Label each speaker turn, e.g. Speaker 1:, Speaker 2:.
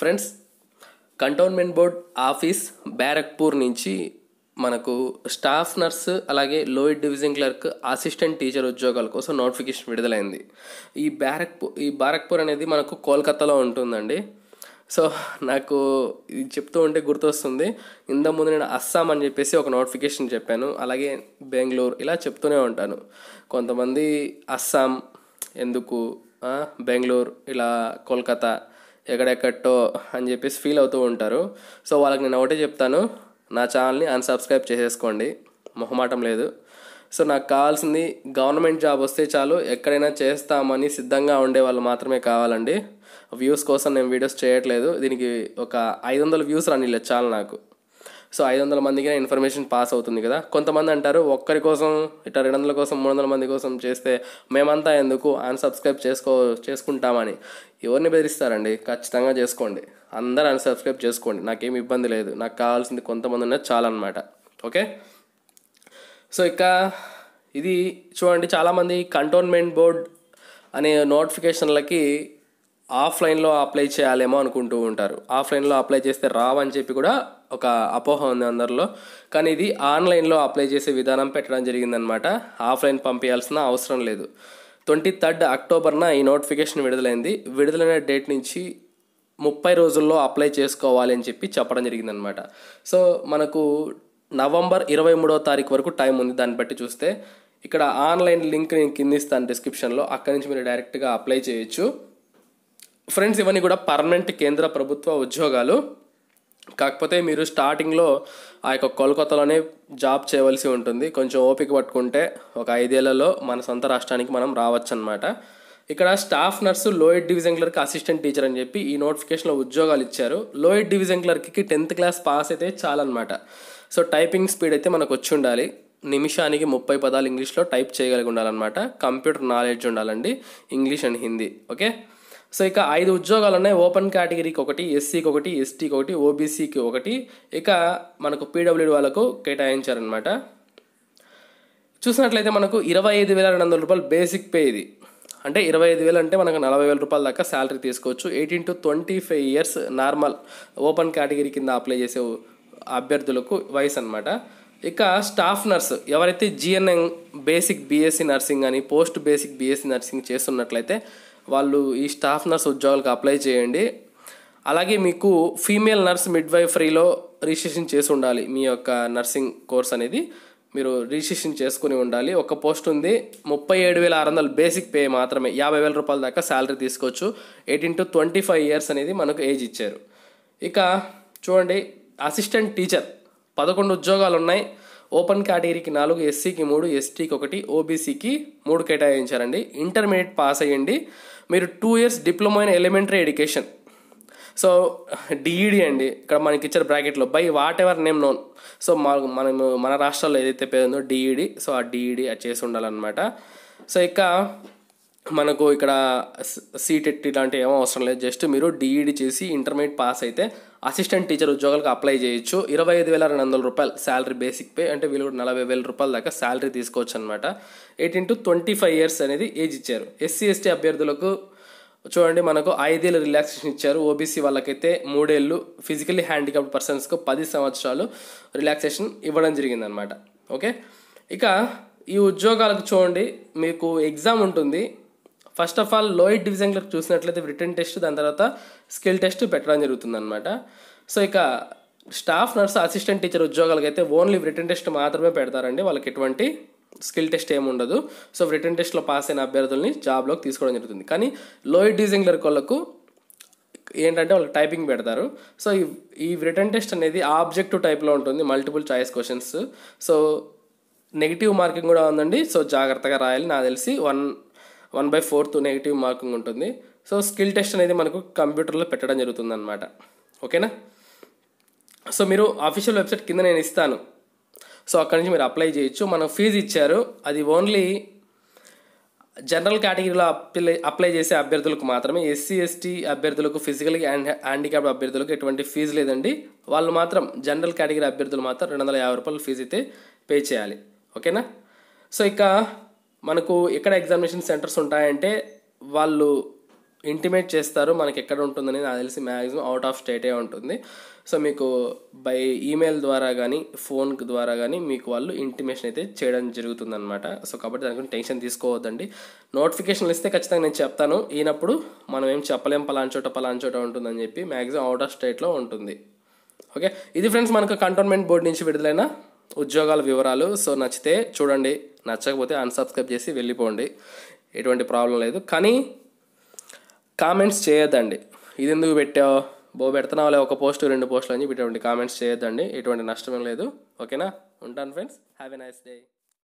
Speaker 1: friends cantonment board office Barrackpore నుంచి మనకు staff nurse అలాగే lower division clerk assistant teacher ఉద్యోగాల కోసం నోటిఫికేషన్ విడుదలైంది ఈ బ్యారక్పూర్ ఈ బ్యారక్పూర్ అనేది మనకు కోల్కత్తాలో ఉంటుందండి సో నాకు ఇది చెప్తూ ఉంటే గుర్తొస్తుంది ముందు నేను అస్సాం అని చెప్పేసి ఒక నోటిఫికేషన్ చెప్పాను అలాగే బెంగళూరు ఇలా చెప్తూనే ఉంటాను కొంతమంది అస్సాం ఎందుకు బెంగళూరు ఇలా కోల్కతా ఎక్కడెక్కడో అని చెప్పేసి ఫీల్ అవుతూ ఉంటారు సో వాళ్ళకి నేను ఒకటే చెప్తాను నా ఛానల్ని అన్సబ్స్క్రైబ్ చేసేసుకోండి మొహమాటం లేదు సో నాకు కావాల్సింది గవర్నమెంట్ జాబ్ వస్తే చాలు ఎక్కడైనా చేస్తామని సిద్ధంగా ఉండే వాళ్ళు మాత్రమే కావాలండి వ్యూస్ కోసం నేను వీడియోస్ చేయట్లేదు దీనికి ఒక ఐదు వందల వ్యూస్ రానిలే చాలు నాకు సో ఐదు వందల మందికి ఇన్ఫర్మేషన్ పాస్ అవుతుంది కదా కొంతమంది అంటారు ఒక్కరి కోసం ఇట్లా రెండు వందల కోసం మూడు వందల మంది కోసం చేస్తే మేమంతా ఎందుకు అన్సబ్స్క్రైబ్ చేసుకో చేసుకుంటామని ఎవరిని బెదిరిస్తారండి ఖచ్చితంగా చేసుకోండి అందరు అన్సబ్స్క్రైబ్ చేసుకోండి నాకేం ఇబ్బంది లేదు నాకు కావాల్సింది కొంతమంది ఉన్నది చాలన్నమాట ఓకే సో ఇక ఇది చూడండి చాలామంది కంటోన్మెంట్ బోర్డ్ అనే నోటిఫికేషన్లకి ఆఫ్లైన్లో అప్లై చేయాలేమో అనుకుంటూ ఉంటారు ఆఫ్లైన్లో అప్లై చేస్తే రావని చెప్పి కూడా ఒక అపోహ ఉంది అందరిలో కానీ ఇది ఆన్లైన్లో అప్లై చేసే విధానం పెట్టడం జరిగిందనమాట ఆఫ్లైన్ పంపించాల్సిన అవసరం లేదు ట్వంటీ థర్డ్ అక్టోబర్న ఈ నోటిఫికేషన్ విడుదలైంది విడుదలైన డేట్ నుంచి ముప్పై రోజుల్లో అప్లై చేసుకోవాలి అని చెప్పి చెప్పడం జరిగిందనమాట సో మనకు నవంబర్ ఇరవై మూడో తారీఖు వరకు టైం ఉంది దాన్ని బట్టి చూస్తే ఇక్కడ ఆన్లైన్ లింక్ నేను కింద ఇస్తాను డిస్క్రిప్షన్లో అక్కడి నుంచి మీరు డైరెక్ట్గా అప్లై చేయొచ్చు ఫ్రెండ్స్ ఇవన్నీ కూడా పర్మనెంట్ కేంద్ర ప్రభుత్వ ఉద్యోగాలు కాకపోతే మీరు స్టార్టింగ్లో ఆ యొక్క కోల్కతాలోనే జాబ్ చేయవలసి ఉంటుంది కొంచెం ఓపిక పట్టుకుంటే ఒక ఐదేళ్లలో మన సొంత రాష్ట్రానికి మనం రావచ్చు అనమాట ఇక్కడ staff nurse lower division clerk assistant teacher అని చెప్పి ఈ నోటిఫికేషన్లో ఉద్యోగాలు ఇచ్చారు లోయిడ్ డివిజన్ క్లర్క్కి టెన్త్ క్లాస్ పాస్ అయితే చాలన్నమాట సో టైపింగ్ స్పీడ్ అయితే మనకు వచ్చి ఉండాలి నిమిషానికి ముప్పై పదాలు ఇంగ్లీష్లో టైప్ చేయగలిగి ఉండాలన్నమాట కంప్యూటర్ నాలెడ్జ్ ఉండాలండి English and Hindi okay so ఇక ఐదు ఉద్యోగాలు ఉన్నాయి ఓపెన్ కేటగిరీకి ఒకటి ఎస్సీకి ఒకటి ఎస్టీకి ఒకటి ఓబీసీకి ఒకటి ఇక మనకు పీడబ్ల్యూడి వాళ్ళకు కేటాయించారనమాట చూసినట్లయితే మనకు ఇరవై ఐదు వేల రెండు వందల రూపాయలు బేసిక్ పే ఇది అంటే ఇరవై ఐదు వేలు అంటే మనకు నలభై వేల రూపాయల దాకా శాలరీ తీసుకోవచ్చు eighteen to twenty five years normal open category కింద అప్లై చేసే అభ్యర్థులకు వయసు అనమాట ఇక స్టాఫ్ నర్స్ ఎవరైతే జిఎన్ఎం బేసిక్ బీఎస్సీ నర్సింగ్ అని పోస్ట్ బేసిక్ బీఎస్సీ నర్సింగ్ చేస్తున్నట్లయితే వాళ్ళు ఈ స్టాఫ్ నర్స్ ఉద్యోగాలకు అప్లై చేయండి అలాగే మీకు ఫీమేల్ నర్స్ ఫ్రీలో రిజిస్ట్రేషన్ చేసి ఉండాలి మీ యొక్క నర్సింగ్ కోర్స్ అనేది మీరు రిజిస్ట్రేషన్ చేసుకుని ఉండాలి ఒక పోస్ట్ ఉంది ముప్పై ఏడు వేల ఆరు వందలు బేసిక్ పే మాత్రమే యాభై వేల రూపాయల దాకా శాలరీ తీసుకోవచ్చు eighteen to twenty five years అనేది మనకు ఏజ్ ఇచ్చారు ఇక చూడండి అసిస్టెంట్ టీచర్ పదకొండు ఉద్యోగాలు ఉన్నాయి ఓపెన్ కేటగిరీకి నాలుగు ఎస్సీకి మూడు ఎస్టీకి ఒకటి ఓబీసీకి మూడు కేటాయించారండి ఇంటర్మీడియట్ పాస్ అయ్యండి మీరు two years diploma in elementary education so DEd అండి ఇక్కడ మనకి ఇచ్చారు బ్రాకెట్లో by whatever name known so మా మన మన రాష్ట్రాల్లో ఏదైతే పేరుందో డిఈడి సో ఆ డిఈడి అది చేసి ఉండాలన్నమాట సో ఇక మనకు ఇక్కడ సీటెట్ ఇలాంటివి ఏమో అవసరం లేదు జస్ట్ మీరు డిఈడి e చేసి ఇంటర్మీడియట్ పాస్ అయితే అసిస్టెంట్ టీచర్ ఉద్యోగాలకు అప్లై చేయొచ్చు ఇరవై ఐదు వేల రెండు వందల రూపాయలు శాలరీ బేసిక్ పే అంటే వీళ్ళు నలభై వేల రూపాయల దాకా శాలరీ తీసుకోవచ్చు అనమాట eighteen to twenty five years అనేది ఏజ్ ఇచ్చారు ఎస్సీ ఎస్టీ అభ్యర్థులకు చూడండి మనకు ఐదేళ్ళు రిలాక్సేషన్ ఇచ్చారు ఓబీసీ వాళ్ళకైతే మూడేళ్ళు ఫిజికలీ హ్యాండిక్యాప్డ్ పర్సన్స్కు పది సంవత్సరాలు రిలాక్సేషన్ ఇవ్వడం జరిగిందనమాట ఓకే ఇక ఈ ఉద్యోగాలకు చూడండి మీకు ఎగ్జామ్ ఉంటుంది first of all lower division clerk చూసినట్లయితే రిటర్న్ టెస్ట్ దాని తర్వాత స్కిల్ టెస్ట్ పెట్టడం జరుగుతుంది అనమాట సో ఇక స్టాఫ్ నర్స్ అసిస్టెంట్ టీచర్ ఉద్యోగాలకు అయితే ఓన్లీ రిటర్న్ టెస్ట్ మాత్రమే పెడతారండి వాళ్ళకి ఎటువంటి స్కిల్ టెస్ట్ ఏమి ఉండదు సో రిటర్న్ టెస్ట్లో పాస్ అయిన అభ్యర్థుల్ని జాబ్లోకి తీసుకోవడం జరుగుతుంది కానీ లోయిడ్ డివిజన్ క్లర్క్ వాళ్ళకు ఏంటంటే వాళ్ళకి టైపింగ్ పెడతారు సో ఈ ఈ రిటర్న్ టెస్ట్ అనేది ఆబ్జెక్టివ్ టైప్లో ఉంటుంది multiple choice questions so negative marking కూడా ఉందండి సో జాగ్రత్తగా రాయాలి నాకు తెలిసి one one by fourth negative marking ఉంటుంది సో స్కిల్ టెస్ట్ అనేది మనకు కంప్యూటర్లో పెట్టడం జరుగుతుంది అనమాట ఓకేనా సో మీరు ఆఫీషియల్ వెబ్సైట్ కింద నేను ఇస్తాను సో అక్కడి నుంచి మీరు అప్లై చేయొచ్చు మనం ఫీజు ఇచ్చారు అది ఓన్లీ జనరల్ కేటగిరీలో అప్లై అప్లై చేసే అభ్యర్థులకు మాత్రమే ఎస్సీ ఎస్టీ అభ్యర్థులకు ఫిజికల్గా హ్యాండిక్యాప్ అభ్యర్థులకు ఎటువంటి ఫీజు లేదండి వాళ్ళు మాత్రం జనరల్ కేటగిరీ అభ్యర్థులు మాత్రం రెండు వందల యాభై రూపాయలు ఫీజు అయితే పే చేయాలి ఓకేనా సో ఇక మనకు ఎక్కడ ఎగ్జామినేషన్ సెంటర్స్ ఉంటాయంటే వాళ్ళు ఇంటిమేట్ చేస్తారు మనకి ఎక్కడ ఉంటుందని నాకు తెలిసి మ్యాక్సిమం అవుట్ ఆఫ్ స్టేటే ఉంటుంది సో మీకు బై ఈమెయిల్ ద్వారా కానీ ఫోన్ ద్వారా కానీ మీకు వాళ్ళు ఇంటిమేషన్ అయితే చేయడం జరుగుతుందన్నమాట సో కాబట్టి దాని గురించి టెన్షన్ తీసుకోవద్దండి నోటిఫికేషన్లు ఇస్తే ఖచ్చితంగా నేను చెప్తాను ఈనప్పుడు మనం ఏం చెప్పలేం పలాన్ చోట పలాన్ చోట ఉంటుందని చెప్పి మ్యాక్సిమం అవుట్ ఆఫ్ స్టేట్లో ఉంటుంది ఓకే ఇది ఫ్రెండ్స్ మనకు కంటోన్మెంట్ బోర్డు నుంచి విడుదలైన ఉద్యోగాల వివరాలు సో నచ్చితే చూడండి నచ్చకపోతే అన్సబ్స్క్రైబ్ చేసి వెళ్ళిపోండి ఎటువంటి ప్రాబ్లం లేదు కానీ కామెంట్స్ చేయొద్దండి ఇది ఎందుకు పెట్టావు బో పెడుతున్నావు ఒక పోస్ట్ రెండు పోస్టులు అని చెప్పి ఇటువంటి కామెంట్స్ చేయొద్దండి ఎటువంటి నష్టం లేదు ఓకేనా ఉంటాను friends have a nice day